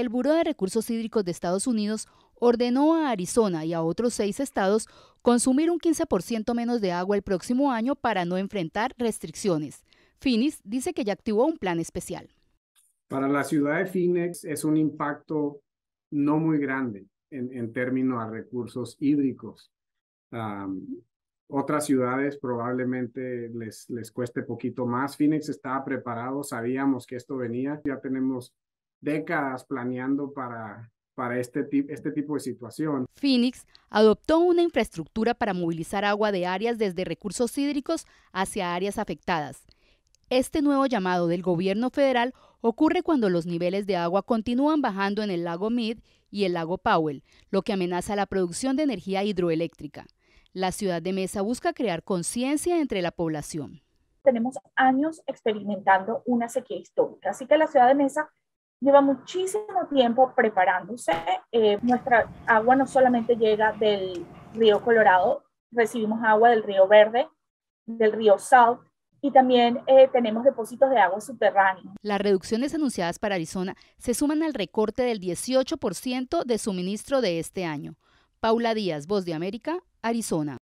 el Buró de Recursos Hídricos de Estados Unidos ordenó a Arizona y a otros seis estados consumir un 15% menos de agua el próximo año para no enfrentar restricciones. Phoenix dice que ya activó un plan especial. Para la ciudad de Phoenix es un impacto no muy grande en, términos a recursos hídricos. otras ciudades probablemente les, les cueste poquito más. Phoenix estaba preparado, sabíamos que esto venía, ya tenemos décadas planeando para, para este, este tipo de situación. Phoenix adoptó una infraestructura para movilizar agua de áreas desde recursos hídricos hacia áreas afectadas. Este nuevo llamado del gobierno federal ocurre cuando los niveles de agua continúan bajando en el lago Mead y el lago Powell, lo que amenaza la producción de energía hidroeléctrica. La ciudad de Mesa busca crear conciencia entre la población. Tenemos años experimentando una sequía histórica, así que la ciudad de Mesa lleva muchísimo tiempo preparándose. Eh, nuestra agua no solamente llega del río Colorado, recibimos agua del río Verde, del río South y también eh, tenemos depósitos de agua subterránea. Las reducciones anunciadas para Arizona se suman al recorte del 18% de suministro de este año. Paula Díaz, Voz de América, Arizona.